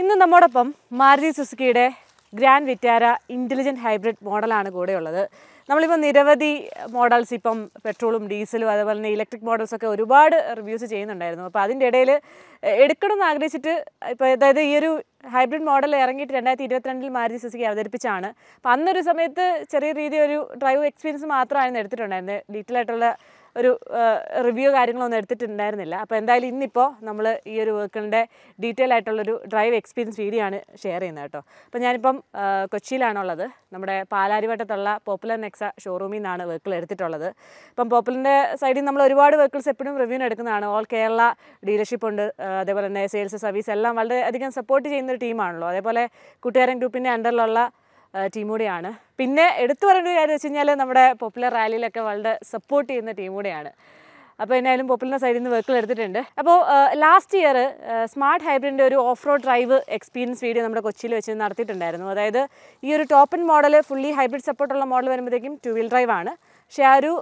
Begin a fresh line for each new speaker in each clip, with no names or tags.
ഇന്ന് നമ്മോടൊപ്പം മാരുതി സുസുക്കിയുടെ ഗ്രാൻഡ് വിറ്റാര ഇൻ്റലിജൻറ്റ് ഹൈബ്രിഡ് മോഡലാണ് കൂടെയുള്ളത് നമ്മളിപ്പോൾ നിരവധി മോഡൽസ് ഇപ്പം പെട്രോളും ഡീസലും അതുപോലെ തന്നെ ഇലക്ട്രിക് മോഡൽസ് ഒക്കെ ഒരുപാട് റിവ്യൂസ് ചെയ്യുന്നുണ്ടായിരുന്നു അപ്പോൾ അതിൻ്റെ ഇടയിൽ എടുക്കണമെന്ന് ആഗ്രഹിച്ചിട്ട് ഇപ്പോൾ അതായത് ഈ ഒരു ഹൈബ്രിഡ് മോഡൽ ഇറങ്ങിയിട്ട് രണ്ടായിരത്തി ഇരുപത്തിരണ്ടിൽ മാരുതി സുസുക്കി അവതരിപ്പിച്ചാണ് അപ്പോൾ അന്നൊരു സമയത്ത് ചെറിയ രീതി ഒരു ഡ്രൈവ് എക്സ്പീരിയൻസ് മാത്രമായിരുന്നു എടുത്തിട്ടുണ്ടായിരുന്നത് ഡീറ്റെയിൽ ആയിട്ടുള്ള ഒരു റിവ്യൂ കാര്യങ്ങളൊന്നും എടുത്തിട്ടുണ്ടായിരുന്നില്ല അപ്പോൾ എന്തായാലും ഇന്നിപ്പോൾ നമ്മൾ ഈ ഒരു വർക്കിൻ്റെ ഡീറ്റെയിൽ ആയിട്ടുള്ളൊരു ഡ്രൈവ് എക്സ്പീരിയൻസ് വീഡിയോ ആണ് ഷെയർ ചെയ്യുന്നത് കേട്ടോ അപ്പോൾ ഞാനിപ്പം കൊച്ചിയിലാണുള്ളത് നമ്മുടെ പാലാരിവട്ടത്തുള്ള പോപ്പുലർ നെക്സ ഷോറൂമിൽ നിന്നാണ് വെഹിക്കിൾ എടുത്തിട്ടുള്ളത് ഇപ്പം പോപ്പുലറിൻ്റെ സൈഡിൽ നമ്മൾ ഒരുപാട് വെഹിക്കിൾസ് എപ്പോഴും റിവ്യൂ എടുക്കുന്നതാണ് ഓൾ കേരള ഡീലർഷിപ്പ് ഉണ്ട് അതേപോലെ തന്നെ സെയിൽസ് സർവീസ് എല്ലാം വളരെയധികം സപ്പോർട്ട് ചെയ്യുന്ന ഒരു ടീമാണല്ലോ അതേപോലെ കൂട്ടുകാരൻ ഗ്രൂപ്പിൻ്റെ അണ്ടറിലുള്ള ടീം കൂടെയാണ് പിന്നെ എടുത്തു പറയേണ്ട ഒരു കാര്യം വെച്ച് കഴിഞ്ഞാൽ നമ്മുടെ പോപ്പുലർ റാലിയിലൊക്കെ വളരെ സപ്പോർട്ട് ചെയ്യുന്ന ടീം കൂടെയാണ് അപ്പോൾ എന്നായാലും പോപ്പുലർ സൈഡിൽ നിന്ന് വർക്കിൽ എടുത്തിട്ടുണ്ട് അപ്പോൾ ലാസ്റ്റ് ഇയർ സ്മാർട്ട് ഹൈബ്രിഡിൻ്റെ ഒരു off road drive experience video നമ്മുടെ കൊച്ചിയിൽ വെച്ച് നടത്തിയിട്ടുണ്ടായിരുന്നു അതായത് ഈ ഒരു ടോപ്പ് മോഡൽ ഫുള്ളി ഹൈബ്രിഡ് സപ്പോർട്ടുള്ള മോഡൽ വരുമ്പോഴത്തേക്കും ടു വീൽ ഡ്രൈവ് ആണ് പക്ഷേ ആ ഒരു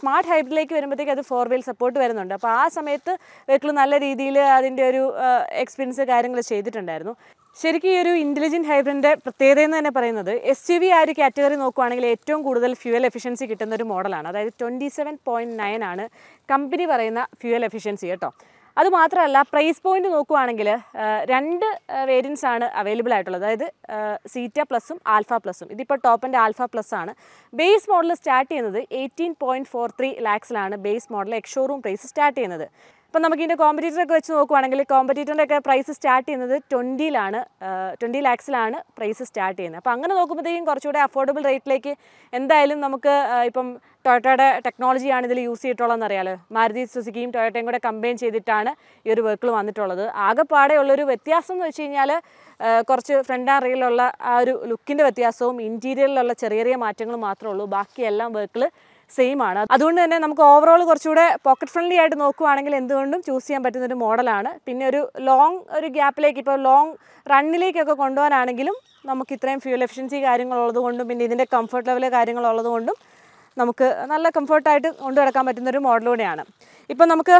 സ്മാർട്ട് ഹൈബ്രിഡിലേക്ക് വരുമ്പോഴത്തേക്ക് അത് ഫോർ വീൽ സപ്പോർട്ട് വരുന്നുണ്ട് അപ്പോൾ ആ സമയത്ത് വെഹിക്കിൾ നല്ല രീതിയിൽ അതിൻ്റെ ഒരു എക്സ്പീരിയൻസ് കാര്യങ്ങൾ ചെയ്തിട്ടുണ്ടായിരുന്നു ശരിക്കും ഈ ഒരു ഇൻ്റലിജൻറ്റ് ഹൈബ്രിഡിൻ്റെ പ്രത്യേകത എന്ന് തന്നെ പറയുന്നത് എസ് യു വി ആ ഒരു കാറ്റഗറി നോക്കുവാണെങ്കിൽ ഏറ്റവും കൂടുതൽ ഫ്യൂവൽ എഫിഷ്യൻസി കിട്ടുന്ന ഒരു മോഡലാണ് അതായത് ട്വൻറ്റി സെവൻ പോയിൻറ്റ് നയൻ ആണ് കമ്പനി പറയുന്ന ഫ്യൂവൽ എഫിഷ്യൻസി കേട്ടോ അതുമാത്രമല്ല പ്രൈസ് പോയിന്റ് നോക്കുവാണെങ്കിൽ രണ്ട് വേരിയൻസ് ആണ് അവൈലബിൾ ആയിട്ടുള്ളത് അതായത് സീറ്റ പ്ലസും ആൽഫ പ്ലസും ഇതിപ്പോൾ ടോപ്പിൻ്റെ ആൽഫ പ്ലസ് ആണ് ബേസ് മോഡൽ സ്റ്റാർട്ട് ചെയ്യുന്നത് എയ്റ്റീൻ പോയിൻറ്റ് ഫോർ ത്രീ ലാക്സിലാണ് base model ex showroom price start ചെയ്യുന്നത് അപ്പം നമുക്ക് ഇതിൻ്റെ കോമ്പറ്റീറ്ററൊക്കെ വെച്ച് നോക്കുവാണെങ്കിൽ കോമ്പറ്റീറ്ററിൻ്റെ ഒക്കെ പ്രൈസ് സ്റ്റാർട്ട് ചെയ്യുന്നത് ട്വൻറ്റിയിലാണ് ട്വൻറ്റി ലാക്സിലാണ് പ്രൈസ് സ്റ്റാർട്ട് ചെയ്യുന്നത് അപ്പോൾ അങ്ങനെ നോക്കുമ്പോഴത്തേക്കും കുറച്ചുകൂടെ അഫോർഡബിൾ റേറ്റിലേക്ക് എന്തായാലും നമുക്ക് ഇപ്പം ടൊയോട്ടയുടെ ടെക്നോളജിയാണ് ഇതിൽ യൂസ് ചെയ്തിട്ടുള്ളതെന്ന് അറിയാലോ മാരുതി സുസുക്കിയും ടൊയോട്ടയും കൂടെ കമ്പയിൻ ചെയ്തിട്ടാണ് ഈ ഒരു വെഹിക്കിൾ വന്നിട്ടുള്ളത് ആകെപ്പാടെ ഉള്ളൊരു വ്യത്യാസം എന്ന് വെച്ച് കഴിഞ്ഞാൽ കുറച്ച് ഫ്രണ്ട് റീലുള്ള ആ ഒരു ലുക്കിൻ്റെ വ്യത്യാസവും ഇൻറ്റീരിയറിലുള്ള ചെറിയ ചെറിയ മാറ്റങ്ങൾ മാത്രമേ ഉള്ളൂ ബാക്കിയെല്ലാം വെഹിക്കിൾ സെയിം ആണ് അതുകൊണ്ട് തന്നെ നമുക്ക് ഓവറോൾ കുറച്ചുകൂടെ പോക്കറ്റ് ഫ്രണ്ട്ലി ആയിട്ട് നോക്കുവാണെങ്കിൽ എന്തുകൊണ്ടും ചൂസ് ചെയ്യാൻ പറ്റുന്ന ഒരു മോഡലാണ് പിന്നെ ഒരു ലോങ് ഒരു ഗ്യാപ്പിലേക്ക് ഇപ്പോൾ ലോങ് റണ്ണിലേക്കൊക്കെ കൊണ്ടുപോകാനാണെങ്കിലും നമുക്ക് ഇത്രയും ഫ്യൂൽ എഫിഷ്യൻസി കാര്യങ്ങളുള്ളത് കൊണ്ടും പിന്നെ ഇതിൻ്റെ കംഫർട്ട് ലെവൽ കാര്യങ്ങളുള്ളത് കൊണ്ടും നമുക്ക് നല്ല കംഫർട്ടായിട്ട് കൊണ്ടു നടക്കാൻ പറ്റുന്ന ഒരു മോഡൽ കൂടെയാണ് ഇപ്പം നമുക്ക്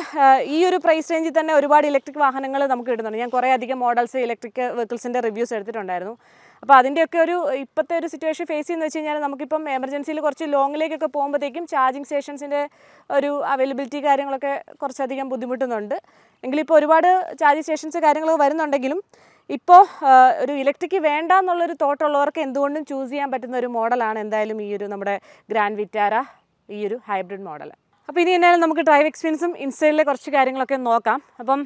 ഈ ഒരു പ്രൈസ് റേഞ്ചിൽ തന്നെ ഒരുപാട് ഇലക്ട്രിക് വാഹനങ്ങൾ നമുക്ക് കിട്ടുന്നുണ്ട് ഞാൻ കുറേ അധികം മോഡൽസ് ഇലക്ട്രിക് വെഹിക്കിൾസിൻ്റെ റിവ്യൂസ് എടുത്തിട്ടുണ്ടായിരുന്നു അപ്പോൾ അതിൻ്റെയൊക്കെ ഒരു ഇപ്പോഴത്തെ ഒരു സിറ്റുവേഷൻ ഫേസ് ചെയ്യുന്ന വെച്ച് കഴിഞ്ഞാൽ നമുക്കിപ്പം എമർജൻസിയിൽ കുറച്ച് ലോങ്ങിലേക്കൊക്കെ പോകുമ്പോഴത്തേക്കും ചാർജിങ് സ്റ്റേഷൻസിൻ്റെ ഒരു അവൈലബിലിറ്റി കാര്യങ്ങളൊക്കെ കുറച്ചധികം ബുദ്ധിമുട്ടുന്നുണ്ട് എങ്കിലിപ്പോൾ ഒരുപാട് ചാർജിങ് സ്റ്റേഷൻസ് കാര്യങ്ങൾ വരുന്നുണ്ടെങ്കിലും ഇപ്പോൾ ഒരു ഇലക്ട്രിക് വേണ്ട എന്നുള്ളൊരു തോട്ടുള്ളവർക്ക് എന്തുകൊണ്ടും ചൂസ് ചെയ്യാൻ പറ്റുന്ന ഒരു മോഡലാണ് എന്തായാലും ഈ ഒരു നമ്മുടെ ഗ്രാൻഡ് വിറ്റാര ഈ ഒരു ഹൈബ്രിഡ് മോഡൽ അപ്പോൾ ഇനി എന്നാലും നമുക്ക് ഡ്രൈവ് എക്സ്പീരിയൻസും ഇൻസ്റ്റയിലെ കുറച്ച് കാര്യങ്ങളൊക്കെ നോക്കാം അപ്പം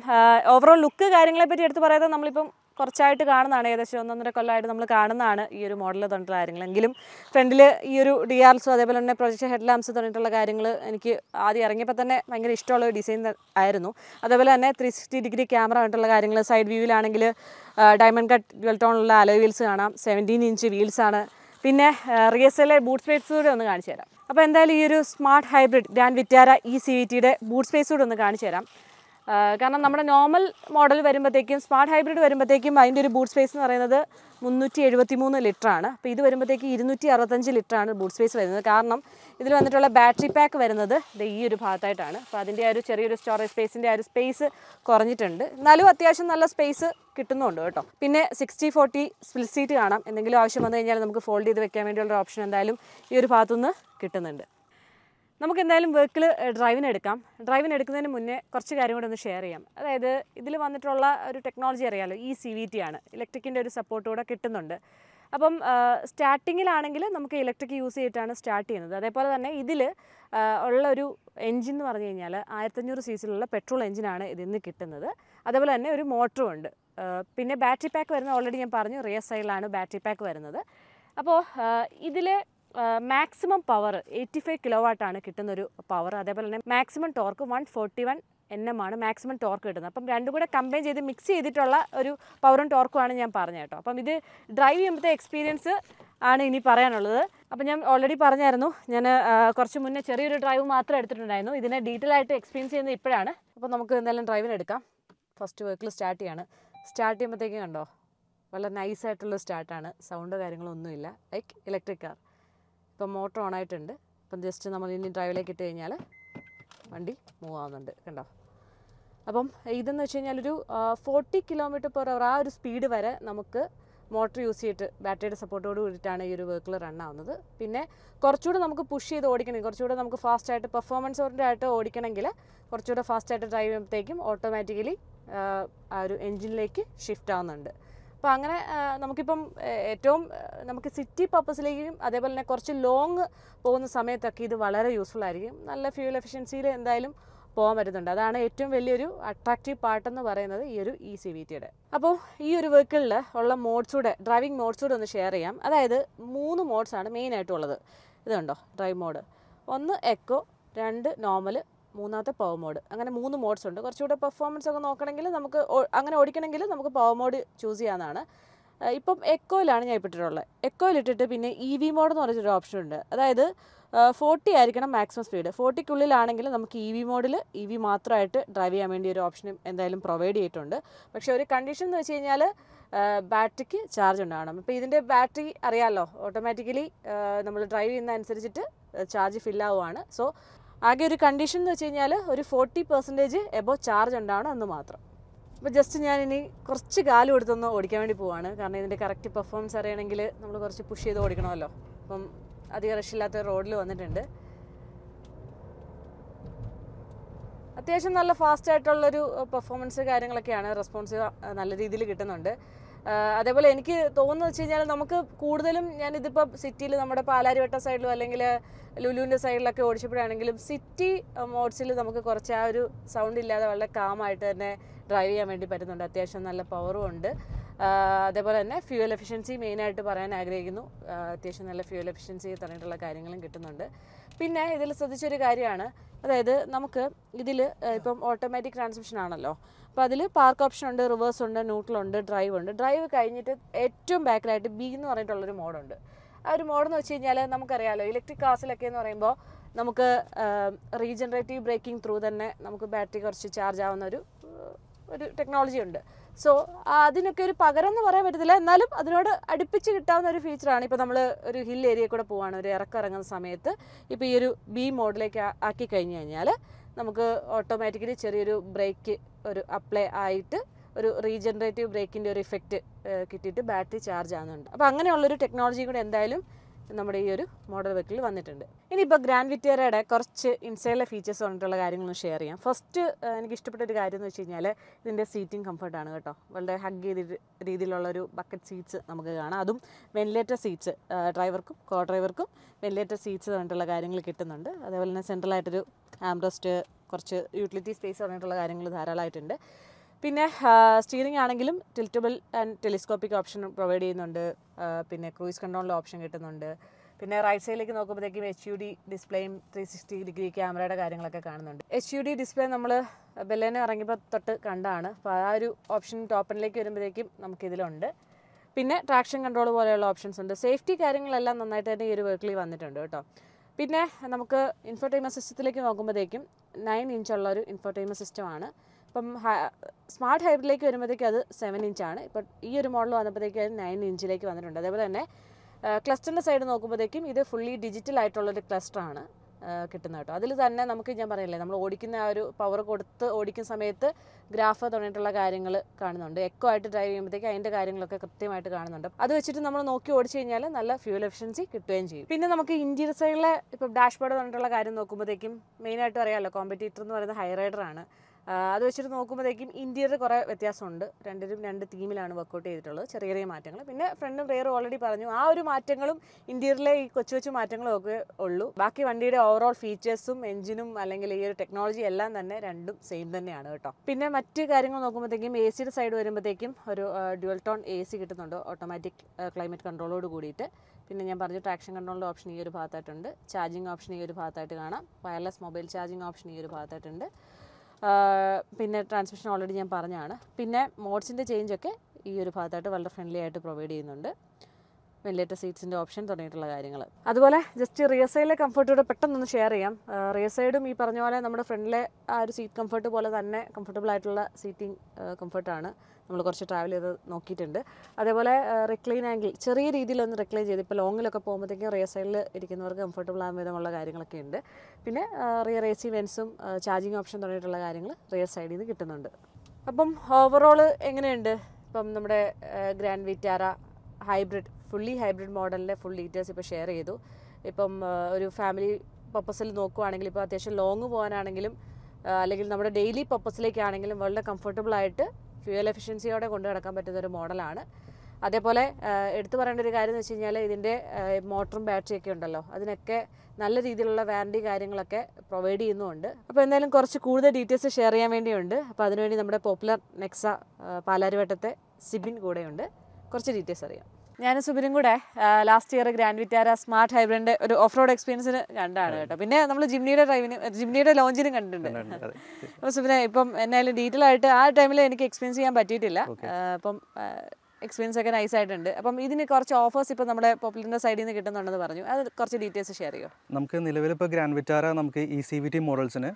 ഓവറോൾ ലുക്ക് കാര്യങ്ങളെ പറ്റി എടുത്ത് പറയാതെ നമ്മളിപ്പം കുറച്ചായിട്ട് കാണുന്നതാണ് ഏകദേശം ഒന്നൊന്നര കൊല്ലമായിട്ട് നമ്മൾ കാണുന്നതാണ് ഈ ഒരു മോഡൽ തുടങ്ങിയിട്ടുള്ള കാര്യങ്ങൾ എങ്കിലും ഫ്രണ്ടിൽ ഈ ഒരു ഡി ആർസും അതേപോലെ തന്നെ പ്രൊജക്ഷൻ ഹെഡ് ലാംസ് തുടങ്ങിയിട്ടുള്ള കാര്യങ്ങൾ എനിക്ക് ആദ്യം ഇറങ്ങിയപ്പോൾ തന്നെ ഭയങ്കര ഇഷ്ടമുള്ള ഒരു ഡിസൈൻ ആയിരുന്നു അതേപോലെ തന്നെ ത്രീ സിക്സ്റ്റി ഡിഗ്രി ക്യാമറ ആയിട്ടുള്ള കാര്യങ്ങൾ സൈഡ് വ്യൂവിലാണെങ്കിൽ ഡയമണ്ട് കട്ട് ട്വൽ ടോണുള്ള അലോ വീൽസ് കാണാം സെവൻറ്റീൻ ഇഞ്ച് വീൽസാണ് പിന്നെ റിയസലെ ബൂട്ട് സ്പേസ് കൂടെ ഒന്ന് കാണിച്ചു തരാം അപ്പോൾ എന്തായാലും ഈ ഒരു smart hybrid grand Vitara E C V ടിയുടെ ബൂട്ട് സ്പേസ് കൂടെ ഒന്ന് കാണിച്ചു തരാം കാരണം നമ്മുടെ നോർമൽ മോഡൽ വരുമ്പോഴത്തേക്കും സ്മാർട്ട് ഹൈബ്രിഡ് വരുമ്പോഴത്തേക്കും അതിൻ്റെ ഒരു ബൂട്ട് സ്പേസ് എന്ന് പറയുന്നത് മുന്നൂറ്റി എഴുപത്തി മൂന്ന് ലിറ്ററാണ് അപ്പോൾ ഇത് വരുമ്പോഴത്തേക്ക് ഇരുന്നൂറ്റി അറുപത്തഞ്ച് ലിറ്ററാണ് ബൂട്ട് സ്പേസ് വരുന്നത് കാരണം ഇതിൽ വന്നിട്ടുള്ള ബാറ്ററി പാക്ക് വരുന്നത് ഈ ഒരു ഭാഗത്തായിട്ടാണ് അപ്പോൾ അതിൻ്റെ ആ ഒരു ചെറിയൊരു സ്റ്റോറേജ് സ്പേസിൻ്റെ ആ ഒരു സ്പേസ് കുറഞ്ഞിട്ടുണ്ട് എന്നാലും അത്യാവശ്യം നല്ല സ്പേസ് കിട്ടുന്നുണ്ട് കേട്ടോ പിന്നെ സിക്സ്റ്റി ഫോർട്ടി സ്പ്ലിറ്റ് സീറ്റ് കാണാം എന്തെങ്കിലും ആവശ്യം വന്നു കഴിഞ്ഞാൽ നമുക്ക് ഫോൾഡ് ചെയ്ത് വെക്കാൻ വേണ്ടിയുള്ള ഓപ്ഷൻ എന്തായാലും ഈ ഒരു ഭാഗത്തുനിന്ന് കിട്ടുന്നുണ്ട് നമുക്ക് എന്തായാലും വെഹിക്കിൾ ഡ്രൈവിന് എടുക്കാം ഡ്രൈവിന് എടുക്കുന്നതിന് മുന്നേ കുറച്ച് കാര്യം കൂടെ ഒന്ന് ഷെയർ ചെയ്യാം അതായത് ഇതിൽ വന്നിട്ടുള്ള ഒരു ടെക്നോളജി അറിയാമല്ലോ ഈ സി വി ടി ആണ് ഇലക്ട്രിക്കിൻ്റെ ഒരു സപ്പോർട്ടോടെ കിട്ടുന്നുണ്ട് അപ്പം സ്റ്റാർട്ടിങ്ങിലാണെങ്കിൽ നമുക്ക് ഇലക്ട്രിക് യൂസ് ചെയ്തിട്ടാണ് സ്റ്റാർട്ട് ചെയ്യുന്നത് അതേപോലെ തന്നെ ഇതിൽ ഉള്ള ഒരു എൻജിൻ എന്ന് പറഞ്ഞു കഴിഞ്ഞാൽ ആയിരത്തഞ്ഞൂറ് സി സിയിലുള്ള പെട്രോൾ എൻജിനാണ് ഇതിൽ നിന്ന് കിട്ടുന്നത് അതേപോലെ തന്നെ ഒരു മോട്ടറും ഉണ്ട് പിന്നെ ബാറ്ററി പാക്ക് വരുന്നത് ഓൾറെഡി ഞാൻ പറഞ്ഞു റിയർ സൈഡിലാണ് ബാറ്ററി പാക്ക് വരുന്നത് അപ്പോൾ ഇതിൽ maximum power eighty five kilo വാട്ടാണ് കിട്ടുന്നൊരു പവർ അതേപോലെ തന്നെ maximum torque one forty one N M ആണ് മാക്സിമം ടോർക്ക് കിട്ടുന്നത് അപ്പം രണ്ടും കൂടെ കമ്പൈൻ ചെയ്ത് മിക്സ് ചെയ്തിട്ടുള്ള ഒരു പവറും ടോർക്കുമാണ് ഞാൻ പറഞ്ഞത് കേട്ടോ അപ്പം ഇത് ഡ്രൈവ് ചെയ്യുമ്പോഴത്തെ എക്സ്പീരിയൻസ് ആണ് ഇനി പറയാനുള്ളത് അപ്പം ഞാൻ ഓൾറെഡി പറഞ്ഞായിരുന്നു ഞാൻ കുറച്ച് മുന്നേ ചെറിയൊരു ഡ്രൈവ് മാത്രം എടുത്തിട്ടുണ്ടായിരുന്നു ഇതിനെ ഡീറ്റെയിൽ ആയിട്ട് എക്സ്പീരിയൻസ് ചെയ്യുന്നത് ഇപ്പോഴാണ് അപ്പോൾ നമുക്ക് എന്തായാലും ഡ്രൈവിന് എടുക്കാം ഫസ്റ്റ് വെഹിക്കിൾ സ്റ്റാർട്ട് ചെയ്യാണ് സ്റ്റാർട്ട് ചെയ്യുമ്പോഴത്തേക്കും കണ്ടോ വളരെ നൈസായിട്ടുള്ള സ്റ്റാർട്ടാണ് സൗണ്ട് കാര്യങ്ങളൊന്നുമില്ല ലൈക്ക് ഇലക്ട്രിക് കാർ ഇപ്പം മോട്ടോർ ഓൺ ആയിട്ടുണ്ട് അപ്പം ജസ്റ്റ് നമ്മൾ ഇനി ഡ്രൈവിലേക്ക് ഇട്ട് കഴിഞ്ഞാൽ വണ്ടി മൂവ് ആവുന്നുണ്ട് കണ്ടോ അപ്പം ഇതെന്ന് വെച്ച് കഴിഞ്ഞാൽ ഒരു ഫോർട്ടി കിലോമീറ്റർ പെർ അവർ ആ ഒരു സ്പീഡ് വരെ നമുക്ക് മോട്ടർ യൂസ് ചെയ്തിട്ട് ബാറ്ററിയുടെ സപ്പോർട്ടോട് കൂടിയിട്ടാണ് ഈ ഒരു വെഹിക്കിൾ റൺ ആവുന്നത് പിന്നെ കുറച്ചുകൂടെ നമുക്ക് പുഷ് ചെയ്ത് ഓടിക്കണം കുറച്ചുകൂടെ നമുക്ക് ഫാസ്റ്റായിട്ട് പെർഫോമൻസ് ഓറിൻ്റെ ആയിട്ട് ഓടിക്കണമെങ്കിൽ കുറച്ചുകൂടെ ഫാസ്റ്റായിട്ട് ഡ്രൈവ് ചെയ്യുമ്പോഴത്തേക്കും ഓട്ടോമാറ്റിക്കലി ആ ഒരു എൻജിനിലേക്ക് ഷിഫ്റ്റ് ആവുന്നുണ്ട് അപ്പോൾ അങ്ങനെ നമുക്കിപ്പം ഏറ്റവും നമുക്ക് സിറ്റി പർപ്പസിലേക്കും അതേപോലെ തന്നെ കുറച്ച് ലോങ് പോകുന്ന സമയത്തൊക്കെ ഇത് വളരെ യൂസ്ഫുൾ ആയിരിക്കും നല്ല ഫ്യൂൽ എഫിഷ്യൻസിയിൽ എന്തായാലും പോകാൻ പറ്റുന്നുണ്ട് അതാണ് ഏറ്റവും വലിയൊരു അട്രാക്റ്റീവ് പാർട്ടെന്ന് പറയുന്നത് ഈ ഒരു ഇ സി വി ടിയുടെ അപ്പോൾ ഈ ഒരു വെഹിക്കിളിൽ ഉള്ള മോഡ്സൂടെ ഡ്രൈവിംഗ് മോഡ്സൂടെ ഒന്ന് ഷെയർ ചെയ്യാം അതായത് മൂന്ന് മോഡ്സാണ് മെയിനായിട്ടുള്ളത് ഇത് കണ്ടോ ഡ്രൈവ് മോഡ് ഒന്ന് എക്കോ രണ്ട് നോർമൽ മൂന്നാമത്തെ പവർ മോഡ് അങ്ങനെ മൂന്ന് മോഡ്സ് ഉണ്ട് കുറച്ചുകൂടെ പെർഫോമൻസ് ഒക്കെ നോക്കണമെങ്കിൽ നമുക്ക് അങ്ങനെ ഓടിക്കണമെങ്കിൽ നമുക്ക് പവർ മോഡ് ചൂസ് ചെയ്യാവുന്നതാണ് ഇപ്പം എക്കോയിലാണ് ഞാൻ എക്കോയിൽ ഇട്ടിട്ട് പിന്നെ ഇ വി മോഡ് എന്ന് പറഞ്ഞൊരു ഓപ്ഷൻ ഉണ്ട് അതായത് ഫോർട്ടി ആയിരിക്കണം മാക്സിമം സ്പീഡ് ഫോർട്ടിക്കുള്ളിലാണെങ്കിൽ നമുക്ക് ഇ വി മോഡിൽ ഇ വി മാത്രമായിട്ട് ഡ്രൈവ് ചെയ്യാൻ വേണ്ടി ഒരു ഓപ്ഷനും എന്തായാലും പ്രൊവൈഡ് ചെയ്തിട്ടുണ്ട് പക്ഷേ ഒരു കണ്ടീഷൻ എന്ന് വെച്ച് കഴിഞ്ഞാൽ ബാറ്ററിക്ക് ചാർജ് ഉണ്ടാവണം അപ്പോൾ ഇതിൻ്റെ ബാറ്ററി അറിയാമല്ലോ ഓട്ടോമാറ്റിക്കലി നമ്മൾ ഡ്രൈവ് ചെയ്യുന്ന അനുസരിച്ചിട്ട് ചാർജ് ഫില്ലാവുകയാണ് സോ ആകെ ഒരു കണ്ടീഷൻ എന്ന് വെച്ച് കഴിഞ്ഞാൽ ഒരു ഫോർട്ടി പെർസെൻറ്റേജ് എബോ ചാർജ് ഉണ്ടാവണം എന്ന് മാത്രം അപ്പോൾ ജസ്റ്റ് ഞാൻ ഇനി കുറച്ച് കാലം എടുത്തൊന്ന് ഓടിക്കാൻ വേണ്ടി പോവാണ് കാരണം ഇതിൻ്റെ കറക്റ്റ് പെർഫോമൻസ് അറിയണമെങ്കിൽ നമ്മൾ കുറച്ച് പുഷ് ചെയ്ത് ഓടിക്കണമല്ലോ അപ്പം അധികം റഷില്ലാത്ത റോഡിൽ വന്നിട്ടുണ്ട് അത്യാവശ്യം നല്ല ഫാസ്റ്റായിട്ടുള്ളൊരു പെർഫോമൻസ് കാര്യങ്ങളൊക്കെയാണ് റെസ്പോൺസ് നല്ല രീതിയിൽ കിട്ടുന്നുണ്ട് അതേപോലെ എനിക്ക് തോന്നുന്നു വെച്ച് കഴിഞ്ഞാൽ നമുക്ക് കൂടുതലും ഞാൻ ഇതിപ്പോൾ സിറ്റിയിൽ നമ്മുടെ പാലാരിവട്ട സൈഡിലും അല്ലെങ്കിൽ ലുലുവിൻ്റെ സൈഡിലൊക്കെ ഓടിച്ചപ്പോഴാണെങ്കിലും സിറ്റി മോഡ്സിൽ നമുക്ക് കുറച്ച് ആ ഒരു സൗണ്ട് ഇല്ലാതെ വളരെ കാമായിട്ട് തന്നെ ഡ്രൈവ് ചെയ്യാൻ വേണ്ടി പറ്റുന്നുണ്ട് അത്യാവശ്യം നല്ല പവറും ഉണ്ട് അതേപോലെ തന്നെ ഫ്യൂവൽ എഫിഷ്യൻസി മെയിനായിട്ട് പറയാൻ ആഗ്രഹിക്കുന്നു അത്യാവശ്യം നല്ല ഫ്യൂവൽ എഫിഷ്യൻസി തുടങ്ങിയിട്ടുള്ള കാര്യങ്ങളും കിട്ടുന്നുണ്ട് പിന്നെ ഇതിൽ ശ്രദ്ധിച്ചൊരു കാര്യമാണ് അതായത് നമുക്ക് ഇതിൽ ഇപ്പം ഓട്ടോമാറ്റിക് ട്രാൻസ്മിഷൻ ആണല്ലോ അപ്പോൾ അതിൽ പാർക്ക് ഓപ്ഷൻ ഉണ്ട് റിവേഴ്സ് ഉണ്ട് ന്യൂട്രലുണ്ട് ഡ്രൈവ് ഉണ്ട് ഡ്രൈവ് കഴിഞ്ഞിട്ട് ഏറ്റവും ബാക്കിലായിട്ട് ബി എന്ന് പറഞ്ഞിട്ടുള്ളൊരു മോഡുണ്ട് ആ ഒരു മോഡെന്ന് വെച്ച് കഴിഞ്ഞാൽ നമുക്കറിയാമല്ലോ ഇലക്ട്രിക് കാസിലൊക്കെ എന്ന് പറയുമ്പോൾ നമുക്ക് റീജനറേറ്റീവ് ബ്രേക്കിംഗ് ത്രൂ തന്നെ നമുക്ക് ബാറ്ററി കുറച്ച് ചാർജ് ആവുന്ന ഒരു ഒരു ടെക്നോളജി ഉണ്ട് സോ അതിനൊക്കെ ഒരു പകരം എന്ന് പറയാൻ പറ്റത്തില്ല എന്നാലും അതിനോട് അടുപ്പിച്ച് കിട്ടാവുന്ന ഒരു ഫീച്ചറാണ് ഇപ്പോൾ നമ്മൾ ഒരു ഹിൽ ഏരിയ കൂടെ പോവാണ് ഒരു ഇറക്കിറങ്ങുന്ന സമയത്ത് ഇപ്പോൾ ഈ ഒരു ബി മോഡിലേക്ക് ആക്കി കഴിഞ്ഞ് കഴിഞ്ഞാൽ നമുക്ക് ഓട്ടോമാറ്റിക്കലി ചെറിയൊരു ബ്രേക്ക് ഒരു അപ്ലൈ ആയിട്ട് ഒരു റീജനറേറ്റീവ് ബ്രേക്കിൻ്റെ ഒരു ഇഫക്റ്റ് കിട്ടിയിട്ട് ബാറ്ററി ചാർജ് ആകുന്നുണ്ട് അപ്പോൾ അങ്ങനെയുള്ളൊരു ടെക്നോളജി കൂടെ എന്തായാലും നമ്മുടെ ഈ ഒരു മോഡൽ വെഹിക്കിൾ വന്നിട്ടുണ്ട് ഇനിയിപ്പോൾ ഗ്രാൻഡ് വിറ്റേറയുടെ കുറച്ച് ഇൻസൈഡിലെ ഫീച്ചേഴ്സ് പറഞ്ഞിട്ടുള്ള കാര്യങ്ങളും ഷെയർ ചെയ്യാം ഫസ്റ്റ് എനിക്ക് ഇഷ്ടപ്പെട്ട ഒരു കാര്യം എന്ന് വെച്ച് കഴിഞ്ഞാൽ ഇതിൻ്റെ സീറ്റിംഗ് കംഫർട്ടാണ് കേട്ടോ വളരെ ഹഗ് ചെയ്ത ഒരു ബക്കറ്റ് സീറ്റ്സ് നമുക്ക് കാണാം അതും വെന്റിലേറ്റർ സീറ്റ്സ് ഡ്രൈവർക്കും കോ ഡ്രൈവർക്കും വെന്റിലേറ്റർ സീറ്റ്സ് പറഞ്ഞിട്ടുള്ള കാര്യങ്ങൾ കിട്ടുന്നുണ്ട് അതേപോലെ തന്നെ സെൻട്രലായിട്ടൊരു ആംബ്രസ്റ്റ് കുറച്ച് യൂട്ടിലിറ്റി സ്പേസ് പറഞ്ഞിട്ടുള്ള കാര്യങ്ങൾ ധാരാളമായിട്ടുണ്ട് പിന്നെ സ്റ്റീറിംഗ് ആണെങ്കിലും tiltable and telescopic option provide ചെയ്യുന്നുണ്ട് പിന്നെ ക്രൂയിസ് കൺട്രോളിൽ ഓപ്ഷൻ കിട്ടുന്നുണ്ട് പിന്നെ റൈറ്റ് സൈഡിലേക്ക് നോക്കുമ്പോഴത്തേക്കും എച്ച് യു ഡി ഡിസ്പ്ലേയും ത്രീ സിക്സ്റ്റി ഡിഗ്രി ക്യാമറയുടെ കാര്യങ്ങളൊക്കെ കാണുന്നുണ്ട് എച്ച് യു ഡി ഡിസ്പ്ലേ നമ്മൾ ബെല്ലേനെ ഇറങ്ങിയപ്പോൾ തൊട്ട് കണ്ടാണ് അപ്പോൾ ആ ഒരു ഓപ്ഷൻ ടോപ്പനിലേക്ക് വരുമ്പോഴത്തേക്കും നമുക്കിതിലുണ്ട് പിന്നെ ട്രാക്ഷൻ കൺട്രോൾ പോലെയുള്ള ഓപ്ഷൻസ് ഉണ്ട് സേഫ്റ്റി കാര്യങ്ങളെല്ലാം നന്നായിട്ട് തന്നെ ഈ ഒരു വെഹിക്കിളിൽ വന്നിട്ടുണ്ട് കേട്ടോ പിന്നെ നമുക്ക് ഇൻഫർടൈമർ സിസ്റ്റത്തിലേക്ക് നോക്കുമ്പോഴത്തേക്കും നയൻ ഇഞ്ചുള്ള ഒരു ഇൻഫർടൈമർ സിസ്റ്റമാണ് അപ്പം സ്മാർട്ട് ഹൈബ്രിഡിലേക്ക് വരുമ്പോഴത്തേക്ക് അത് സെവൻ ഇഞ്ചാണ് ഇപ്പം ഈ ഒരു മോഡൽ വന്നപ്പോഴത്തേക്ക് അത് നയൻ ഇഞ്ചിലേക്ക് വന്നിട്ടുണ്ട് അതേപോലെ തന്നെ ക്ലസ്റ്ററിൻ്റെ സൈഡ് നോക്കുമ്പോഴത്തേക്കും ഇത് ഫുള്ളി ഡിജിറ്റൽ ആയിട്ടുള്ളൊരു ക്ലസ്റ്ററാണ് കിട്ടുന്നത് കേട്ടോ അതിൽ തന്നെ നമുക്ക് ഞാൻ പറയില്ലേ നമ്മൾ ഓടിക്കുന്ന ആ ഒരു പവർ കൊടുത്ത് ഓടിക്കുന്ന സമയത്ത് ഗ്രാഫ് തുടങ്ങിയിട്ടുള്ള കാര്യങ്ങൾ കാണുന്നുണ്ട് എക്കോ ആയിട്ട് ഡ്രൈവ് ചെയ്യുമ്പോഴത്തേക്ക് അതിൻ്റെ കാര്യങ്ങളൊക്കെ കൃത്യമായിട്ട് കാണുന്നുണ്ട് അത് വെച്ചിട്ട് നമ്മൾ നോക്കി ഓടിച്ചു കഴിഞ്ഞാൽ നല്ല ഫ്യൂൽ എഫിഷ്യൻസി കിട്ടുകയും ചെയ്യും പിന്നെ നമുക്ക് ഇൻറ്റീരിയർ സൈഡിലെ ഇപ്പോൾ ഡാഷ്ബോർഡ് തുടങ്ങിയിട്ടുള്ള കാര്യം നോക്കുമ്പോഴത്തേക്കും മെയിനായിട്ട് അറിയാമല്ലോ കോമ്പറ്റീറ്റർ എന്ന് പറയുന്നത് ഹൈ ആണ് അത് വെച്ചിട്ട് നോക്കുമ്പോഴത്തേക്കും ഇൻറ്റീരിയർ കുറേ വ്യത്യാസമുണ്ട് രണ്ടിലും രണ്ട് തീമിലാണ് വർക്കൗട്ട് ചെയ്തിട്ടുള്ളത് ചെറിയ ചെറിയ മാറ്റങ്ങൾ പിന്നെ ഫ്രണ്ടും റിയറും ഓൾറെഡി പറഞ്ഞു ആ ഒരു മാറ്റങ്ങളും ഇൻറ്റീരിയറിലെ ഈ കൊച്ചു കൊച്ചു മാറ്റങ്ങളും ഒക്കെ ഉള്ളൂ ബാക്കി വണ്ടിയുടെ ഓവറോൾ ഫീച്ചേഴ്സും എഞ്ചിനും അല്ലെങ്കിൽ ഈ ഒരു ടെക്നോളജി എല്ലാം തന്നെ രണ്ടും സെയിം തന്നെയാണ് കേട്ടോ പിന്നെ മറ്റ് കാര്യങ്ങൾ നോക്കുമ്പോഴത്തേക്കും എ സിയുടെ സൈഡ് വരുമ്പോഴത്തേക്കും ഒരു ഡ്യുവൽ ടോൺ എ സി കിട്ടുന്നുണ്ട് ഓട്ടോമാറ്റിക് ക്ലൈമറ്റ് കൺട്രോളോട് കൂടിയിട്ട് പിന്നെ ഞാൻ പറഞ്ഞു ട്രാക്ഷൻ കൺട്രോളിൻ്റെ ഓപ്ഷൻ ഈ ഒരു ഭാഗത്തായിട്ടുണ്ട് ചാർജിങ് ഓപ്ഷൻ ഈ ഒരു ഭാഗത്തായിട്ട് കാണാം വയർലെസ് മൊബൈൽ ചാർജിങ് ഓപ്ഷൻ ഈ ഒരു ഭാഗത്തായിട്ടുണ്ട് പിന്നെ ട്രാൻസ്മിഷൻ ഓൾറെഡി ഞാൻ പറഞ്ഞതാണ് പിന്നെ മോഡ്സിൻ്റെ ചേഞ്ചൊക്കെ ഈ ഒരു ഭാഗത്തായിട്ട് വളരെ ഫ്രണ്ട്ലി ആയിട്ട് പ്രൊവൈഡ് ചെയ്യുന്നുണ്ട് വെന്റിലേറ്റർ സീറ്റ്സിൻ്റെ ഓപ്ഷൻ തുടങ്ങിയിട്ടുള്ള കാര്യങ്ങൾ അതുപോലെ ജസ്റ്റ് റിയർ സൈഡിലെ കംഫർട്ടോടെ പെട്ടെന്നൊന്ന് ഷെയർ ചെയ്യാം റിയർ സൈഡും ഈ പറഞ്ഞ പോലെ നമ്മുടെ ഫ്രണ്ടിലെ ആ ഒരു സീറ്റ് കംഫർട്ട് പോലെ തന്നെ കംഫർട്ടബിൾ ആയിട്ടുള്ള സീറ്റിംഗ് കംഫർട്ടാണ് നമ്മൾ കുറച്ച് ട്രാവൽ ചെയ്ത് നോക്കിയിട്ടുണ്ട് അതേപോലെ റിക്ലൈൻ ആംഗിൾ ചെറിയ രീതിയിലൊന്ന് റിക്ലൈൻ ചെയ്ത് ഇപ്പോൾ ലോങ്ങിലൊക്കെ പോകുമ്പോഴത്തേക്കും റിയർ സൈഡിൽ ഇരിക്കുന്നവർക്ക് കംഫർട്ടബിൾ ആകുന്ന വിധമുള്ള കാര്യങ്ങളൊക്കെ ഉണ്ട് പിന്നെ റിയർ എ സി വെൻസും ചാർജിങ് ഓപ്ഷൻ തുടങ്ങിയിട്ടുള്ള കാര്യങ്ങൾ റിയർ സൈഡിൽ നിന്ന് കിട്ടുന്നുണ്ട് അപ്പം ഓവറോൾ എങ്ങനെയുണ്ട് ഇപ്പം നമ്മുടെ grand Vitara hybrid fully hybrid മോഡലിൻ്റെ ഫുൾ ഡീറ്റെയിൽസ് ഇപ്പോൾ ഷെയർ ചെയ്തു ഇപ്പം ഒരു ഫാമിലി പർപ്പസിൽ നോക്കുവാണെങ്കിൽ ഇപ്പോൾ അത്യാവശ്യം ലോങ് പോകാനാണെങ്കിലും അല്ലെങ്കിൽ നമ്മുടെ ഡെയിലി പർപ്പസിലേക്കാണെങ്കിലും വളരെ കംഫർട്ടബിൾ ആയിട്ട് ഫ്യൂവൽ എഫിഷ്യൻസിയോടെ കൊണ്ടു നടക്കാൻ പറ്റുന്ന ഒരു മോഡലാണ് അതേപോലെ എടുത്തു പറയേണ്ട ഒരു കാര്യം എന്ന് വെച്ച് കഴിഞ്ഞാൽ ഇതിൻ്റെ മോട്ടറും ബാറ്ററിയൊക്കെ ഉണ്ടല്ലോ അതിനൊക്കെ നല്ല രീതിയിലുള്ള വാറണ്ടി കാര്യങ്ങളൊക്കെ പ്രൊവൈഡ് ചെയ്യുന്നുമുണ്ട് അപ്പോൾ എന്തായാലും കുറച്ച് കൂടുതൽ ഡീറ്റെയിൽസ് ഷെയർ ചെയ്യാൻ വേണ്ടിയുണ്ട് അപ്പോൾ അതിനുവേണ്ടി നമ്മുടെ പോപ്പുലർ നെക്സ പാലാരിവട്ടത്തെ സിബിൻ കൂടെയുണ്ട് കുറച്ച് ഡീറ്റെയിൽസ് അറിയാം ഞാൻ സുബിനും കൂടെ last year grand Vitara smart ഹൈബ്രിഡിന്റെ ഒരു ഓഫ് റോഡ് എക്സ്പീരിയൻസിന് കണ്ടാണ് കേട്ടോ പിന്നെ നമ്മൾ ജിംനിയുടെ ഡ്രൈവിന് ജിംനിയുടെ ലോഞ്ചിനും കണ്ടിട്ടുണ്ട് അപ്പോൾ സുബിനെ ഇപ്പം എന്നാലും ഡീറ്റെയിൽ ആയിട്ട് ആ ടൈമിൽ എനിക്ക് എക്സ്പീരിയൻസ് ചെയ്യാൻ പറ്റിയിട്ടില്ല അപ്പം എക്സ്പീരിയൻസ് ഒക്കെ നൈസ് ആയിട്ടുണ്ട് അപ്പം ഇതിന് കുറച്ച് ഓഫേഴ്സ് ഇപ്പോൾ നമ്മുടെ പോപ്പുലറിൻ്റെ സൈഡിൽ നിന്ന് കിട്ടുന്നുണ്ടെന്ന് പറഞ്ഞു അത് കുറച്ച് ഡീറ്റെയിൽസ് ഷെയർ ചെയ്യുമോ
നമുക്ക് നിലവിൽ ഇപ്പോൾ ഗ്രാൻഡ് വിറ്റാര നമുക്ക് ഇ സി വി ടി മോഡൽസിന്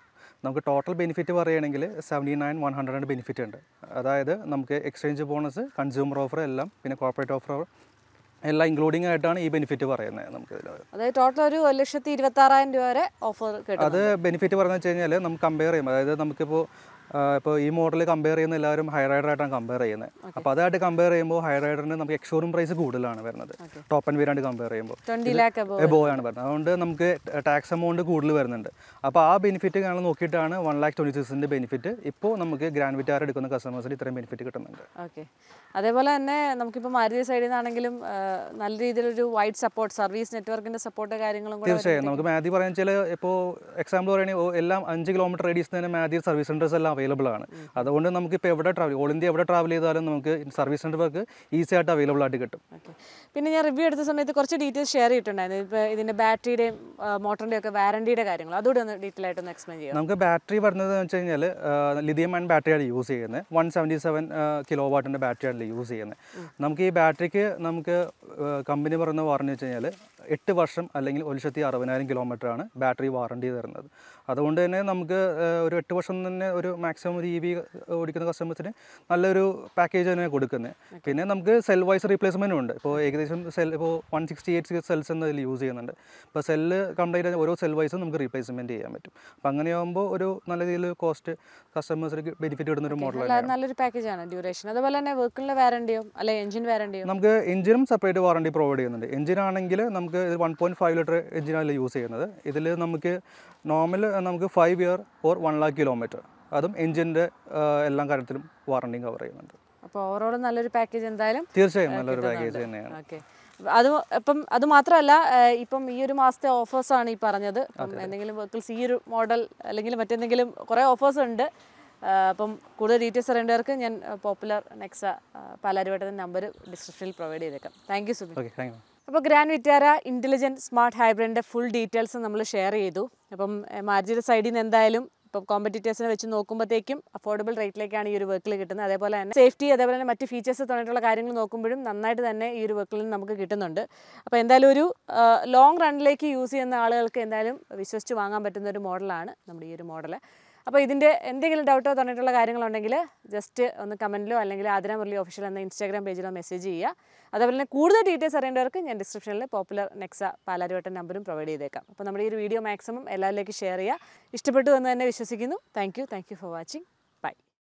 നമുക്ക് ടോട്ടൽ ബെനിഫിറ്റ് പറയുകയാണെങ്കിൽ seventy nine one hundred benefit ഉണ്ട് അതായത് നമുക്ക് എക്സ്ചേഞ്ച് ബോണസ് കൺസ്യൂമർ ഓഫർ എല്ലാം പിന്നെ കോർപ്പറേറ്റ് ഓഫർ എല്ലാം ഇൻക്ലൂഡിംഗ് ആയിട്ടാണ് ഈ ബെനിഫിറ്റ് പറയുന്നത് നമുക്ക്
അതായത് ടോട്ടൽ ഒരു ലക്ഷത്തി ഇരുപത്തി ആറായിരം രൂപ വരെ ഓഫർ അത്
ബെനിഫിറ്റ് പറയുന്നത് വെച്ച് കഴിഞ്ഞാൽ നമുക്ക് കമ്പയർ ചെയ്യുമ്പോൾ അതായത് നമുക്കിപ്പോൾ ഇപ്പോൾ ഈ മോഡൽ കമ്പയർ ചെയ്യുന്ന എല്ലാവരും ഹൈറൈഡറായിട്ടാണ് കമ്പയർ ചെയ്യുന്നത് അപ്പോൾ അതായിട്ട് കമ്പയർ ചെയ്യുമ്പോൾ ഹൈറൈഡറിന് നമുക്ക് എക്സ്ഷോറും പ്രൈസ് കൂടുതലാണ് വരുന്നത് ടോപ്പ് ആൻഡ് വീരാണ്ട് കമ്പയർ ചെയ്യുമ്പോൾ എബോ ആണ് വരുന്നത് അതുകൊണ്ട് നമുക്ക് ടാക്സ് എമൗണ്ട് കൂടുതൽ വരുന്നുണ്ട് അപ്പോൾ ആ ബെനിഫിറ്റ് ഞങ്ങൾ നോക്കിയിട്ടാണ് വൺ ലാക്ക് ട്വൻറ്റി സിക്സിൻ്റെ ബെനിഫിറ്റ് ഇപ്പോൾ നമുക്ക് ഗ്രാൻഡ് വിറ്റാർ എടുക്കുന്ന കസ്റ്റമേഴ്സിന് ഇത്രയും ബെനിഫിറ്റ് കിട്ടുന്നുണ്ട്
ഓക്കെ അതേപോലെ തന്നെ നമുക്കിപ്പോൾ മാരുതി സൈഡിൽ നിന്നാണെങ്കിലും നല്ല രീതിയിലൊരു വൈഡ് സപ്പോർട്ട് സർവീസ് നെറ്റ്വർക്കിൻ്റെ സപ്പോർട്ട് കാര്യങ്ങളും തീർച്ചയായും
നമുക്ക് മാതി പറയുന്ന ഇപ്പോൾ എക്സാമ്പിൾ പറയുകയാണെങ്കിൽ എല്ലാം അഞ്ച് കിലോമീറ്റർ റേഡിയസ് തന്നെ മാതി സർവീസ് സെൻറ്റേഴ്സ് എല്ലാം അവൈലബിൾ ആണ് അതുകൊണ്ട് നമുക്ക് ഇപ്പോൾ എവിടെ ട്രാവൽ ഓൾ ഇന്ത്യ എവിടെ ട്രാവൽ ചെയ്താലും നമുക്ക് സർവീസ് സെൻ്റർ വർക്ക് ഈസി ആയിട്ട് അവൈലബിൾ ആയിട്ട് കിട്ടും
പിന്നെ ഞാൻ റിവ്യൂ എടുത്ത സമയത്ത് കുറച്ച് ഡീറ്റെയിൽസ് ഷെയർ ചെയ്തിട്ടുണ്ടായിരുന്നു ഇപ്പോൾ ഇതിൻ്റെ ബാറ്ററിയുടെയും മോട്ടറിൻ്റെ ഒക്കെ വാറണ്ടിയുടെ കാര്യങ്ങൾ അതുകൂടെ ഒന്ന് ഡീറ്റെയിൽ ആയിട്ട് ഒന്ന് എക്സ്പ്ലെയിൻ ചെയ്യാം
നമുക്ക് ബാറ്ററി പറഞ്ഞത് വെച്ച് കഴിഞ്ഞാൽ ലിഥിയം ആൻഡ് ബാറ്ററിയാണ് യൂസ് ചെയ്യുന്നത് വൺ സെവൻറ്റി സെവൻ കിലോ വാട്ടിൻ്റെ ബാറ്ററിയാണ് യൂസ് ചെയ്യുന്നത് നമുക്ക് ഈ ബാറ്ററിക്ക് നമുക്ക് കമ്പനി പറഞ്ഞ വാറണ്ടി വെച്ച് കഴിഞ്ഞാൽ എട്ട് വർഷം അല്ലെങ്കിൽ ഒരു ലക്ഷത്തി അറുപതിനായിരം കിലോമീറ്ററാണ് ബാറ്ററി വാറണ്ടി തരുന്നത് അതുകൊണ്ട് തന്നെ നമുക്ക് ഒരു എട്ട് വർഷം തന്നെ ഒരു മാക്സിമം ഒരു ഇ e വി ഓടിക്കുന്ന കസ്റ്റമേഴ്സിന് നല്ലൊരു പാക്കേജ് തന്നെ കൊടുക്കുന്നത് പിന്നെ നമുക്ക് സെൽ വൈസ് റീപ്ലേസ്മെൻറ്റും ഉണ്ട് ഇപ്പോൾ ഏകദേശം സെൽ ഇപ്പോൾ വൺ സിക്സ്റ്റി എയ്റ്റ് സെൽസ് എന്നതിൽ യൂസ് ചെയ്യുന്നുണ്ട് ഇപ്പോൾ സെല്ല് കംപ്ലൈൻ്റ് ആയ ഓരോ സെൽ വൈസും നമുക്ക് റീപ്ലേസ്മെൻറ്റ് ചെയ്യാൻ പറ്റും അപ്പോൾ അങ്ങനെയാകുമ്പോൾ ഒരു നല്ല രീതിയിൽ കോസ്റ്റ് കസ്റ്റമേഴ്സിന് ബെനിഫിറ്റ് കിട്ടുന്ന ഒരു മോഡലാണ്
നല്ലൊരു പാക്കേജ് ആണ് ഡ്യൂറേഷൻ അതുപോലെ തന്നെ വർക്കിലെ വാറണ്ടിയോ അല്ലെ എഞ്ചിൻ വാറണ്ടിയോ
നമുക്ക് എഞ്ചിനും സെപ്പറേറ്റ് വാറണ്ടി പ്രൊവൈഡ് ചെയ്യുന്നുണ്ട് എഞ്ചിൻ ആണെങ്കിൽ നമുക്ക് വൺ പോയിന്റ് ഫൈവ് ലിറ്റർ എഞ്ചിനാണ് യൂസ് ചെയ്യുന്നത് ഇതിൽ നമുക്ക് നോർമൽ നമുക്ക് five year or one lakh kilometre അതും എഞ്ചിന്റെ എല്ലാ കാര്യത്തിലും വാറണ്ടി കവർ ചെയ്യുന്നുണ്ട്
അപ്പോൾ ഓവറോൾ നല്ലൊരു പാക്കേജ് എന്തായാലും
തീർച്ചയായും നല്ലൊരു പാക്കേജ് തന്നെയാണ്
അത് ഇപ്പം അത് മാത്രമല്ല ഇപ്പം ഈ ഒരു മാസത്തെ ഓഫേഴ്സ് ആണ് ഈ പറഞ്ഞത് എന്തെങ്കിലും വെഹിക്കിൾസ് ഈ ഒരു മോഡൽ അല്ലെങ്കിൽ മറ്റെന്തെങ്കിലും കുറേ ഓഫേഴ്സ് ഉണ്ട് അപ്പം കൂടുതൽ ഡീറ്റെയിൽസ് അറിയേണ്ടവർക്ക് ഞാൻ പോപ്പുലർ നെക്സ പാലാരിവട്ടത്തിൻ്റെ നമ്പർ ഡിസ്ക്രിപ്ഷനിൽ പ്രൊവൈഡ് ചെയ്തേക്കാം താങ്ക് യു സുബി അപ്പോൾ ഗ്രാൻഡ് വിറ്റാര ഇൻ്റലിജൻറ്റ് സ്മാർട്ട് ഹൈബ്രിഡിൻ്റെ ഫുൾ ഡീറ്റെയിൽസ് നമ്മൾ ഷെയർ ചെയ്തു അപ്പം മാർജിയുടെ സൈഡിൽ നിന്ന് എന്തായാലും ഇപ്പം കോമ്പറ്റീറ്റേഴ്സിനെ വെച്ച് നോക്കുമ്പോഴത്തേക്കും അഫോർഡബിൾ റേറ്റിലേക്കാണ് ഈ ഒരു വർക്കിൽ കിട്ടുന്നത് അതേപോലെ തന്നെ സേഫ്റ്റി അതേപോലെ തന്നെ മറ്റ് ഫീച്ചേഴ്സ് തുടങ്ങിയിട്ടുള്ള കാര്യങ്ങൾ നോക്കുമ്പോഴും നന്നായിട്ട് തന്നെ ഈ ഒരു വർക്കിൽ നമുക്ക് കിട്ടുന്നുണ്ട് അപ്പോൾ എന്തായാലും ഒരു ലോങ് റണ്ണിലേക്ക് യൂസ് ചെയ്യുന്ന ആളുകൾക്ക് എന്തായാലും വിശ്വസിച്ച് വാങ്ങാൻ പറ്റുന്ന ഒരു മോഡലാണ് നമ്മുടെ ഈ ഒരു മോഡൽ അപ്പോൾ ഇതിൻ്റെ എന്തെങ്കിലും ഡൗട്ടോ തന്നിട്ടുള്ള കാര്യങ്ങളുണ്ടെങ്കിൽ ജസ്റ്റ് ഒന്ന് കമൻറ്റിലോ അല്ലെങ്കിൽ ആതിര മുരളി ഒഫീഷ്യൽ എന്ന ഇൻസ്റ്റാഗ്രാം പേജിലോ മെസ്സേജ് ചെയ്യുക അതേപോലെ തന്നെ കൂടുതൽ ഡീറ്റെയിൽസ് അറിയേണ്ടവർക്ക് ഞാൻ ഡിസ്ക്രിപ്ഷനിൽ പോപ്പുലർ നെക്സ പാലാരുവട്ടൻ നമ്പറും പ്രൊവൈഡ് ചെയ്തേക്കാം അപ്പോൾ നമ്മുടെ ഈ ഒരു വീഡിയോ മാക്സിമം എല്ലാവരിലേക്ക് ഷെയർ ചെയ്യുക ഇഷ്ടപ്പെട്ടു എന്ന് തന്നെ വിശ്വസിക്കുന്നു താങ്ക് യു ഫോർ വാച്ചിങ്